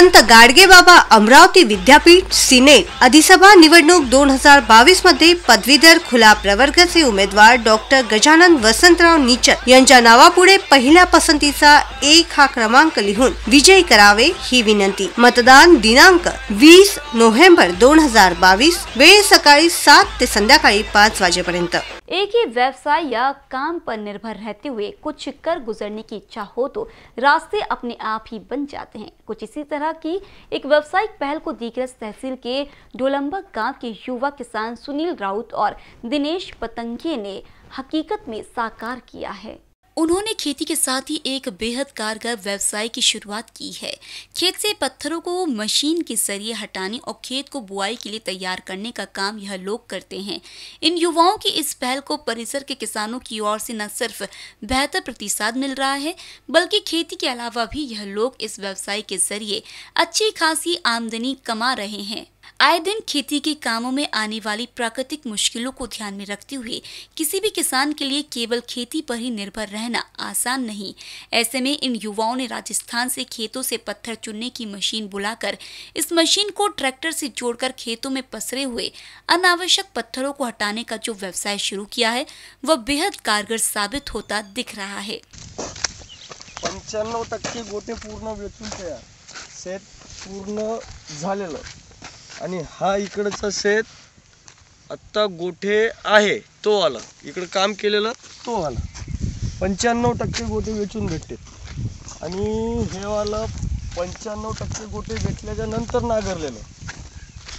संत गाडगे बाबा अमरावती विद्यापीठ सिने अधिसभा निवडणूक दोन हजार बावीस मध्ये पदवीधर खुला प्रवर्गाचे उमेदवार डॉक्टर गजानन वसंतराव नीचर यांच्या नावापुढे पहिल्या पसंतीचा एक हा क्रमांक लिहून विजयी करावे ही विनंती मतदान दिनांक वीस नोव्हेंबर दोन हजार बावीस वेळ सकाळी सात ते संध्याकाळी पाच वाजेपर्यंत एक ही व्यवसाय या काम पर निर्भर रहते हुए कुछ कर गुजरने की इच्छा हो तो रास्ते अपने आप ही बन जाते हैं कुछ इसी तरह तरह की एक व्यावसायिक पहल को दीकरस तहसील के डोलम्बा गांव के युवा किसान सुनील राउत और दिनेश पतंगे ने हकीकत में साकार किया है उन्होंने खेती के साथ ही एक बेहद कारगर व्यवसाय की शुरुआत की है खेत से पत्थरों को मशीन के जरिए हटाने और खेत को बुआई के लिए तैयार करने का काम यह लोग करते हैं इन युवाओं की इस पहल को परिसर के किसानों की ओर से न सिर्फ बेहतर प्रतिसाद मिल रहा है बल्कि खेती के अलावा भी यह लोग इस व्यवसाय के जरिए अच्छी खासी आमदनी कमा रहे हैं आए दिन खेती के कामों में आने वाली प्राकृतिक मुश्किलों को ध्यान में रखते हुए किसी भी किसान के लिए केवल खेती पर ही निर्भर रहना आसान नहीं ऐसे में इन युवाओं ने राजस्थान से खेतों से पत्थर चुनने की मशीन बुलाकर इस मशीन को ट्रैक्टर से जोड़कर खेतों में पसरे हुए अनावश्यक पत्थरों को हटाने का जो व्यवसाय शुरू किया है वह बेहद कारगर साबित होता दिख रहा है पंच्याण्णव टक्के पूर्ण वेचून शेत पूर्ण झालेलं आणि हा इकडचा शेत आत्ता गोठे आहे तो आला इकडं काम केलेलं तो आला पंच्याण्णव टक्के गोठे वेचून भेटते आणि हे वाला पंच्याण्णव टक्के गोठे भेटल्याच्या नंतर नागरलेलं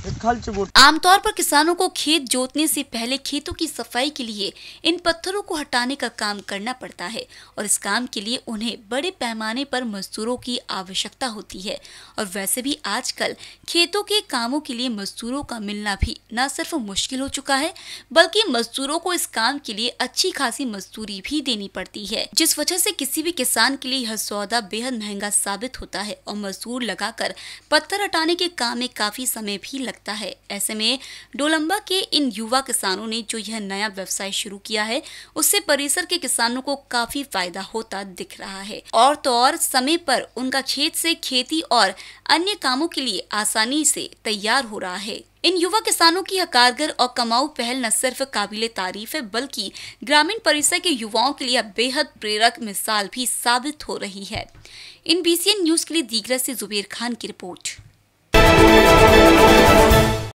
आमतौर पर किसानों को खेत जोतने से पहले खेतों की सफाई के लिए इन पत्थरों को हटाने का काम करना पड़ता है और इस काम के लिए उन्हें बड़े पैमाने पर मजदूरों की आवश्यकता होती है और वैसे भी आजकल खेतों के कामों के लिए मजदूरों का मिलना भी न सिर्फ मुश्किल हो चुका है बल्कि मजदूरों को इस काम के लिए अच्छी खासी मजदूरी भी देनी पड़ती है जिस वजह ऐसी किसी भी किसान के लिए यह सौदा बेहद महंगा साबित होता है और मजदूर लगाकर पत्थर हटाने के काम में काफी समय भी लगता है ऐसे में डोलम्बा के इन युवा किसानों ने जो यह नया व्यवसाय शुरू किया है उससे परिसर के किसानों को काफी फायदा होता दिख रहा है और तो और समय पर उनका खेत से खेती और अन्य कामों के लिए आसानी से तैयार हो रहा है इन युवा किसानों की यह कारगर और कमाऊ पहल न सिर्फ काबिल तारीफ है बल्कि ग्रामीण परिसर के युवाओं के लिए बेहद प्रेरक मिसाल भी साबित हो रही है इन बीसीएन न्यूज के लिए दीगरा से जुबेर खान की रिपोर्ट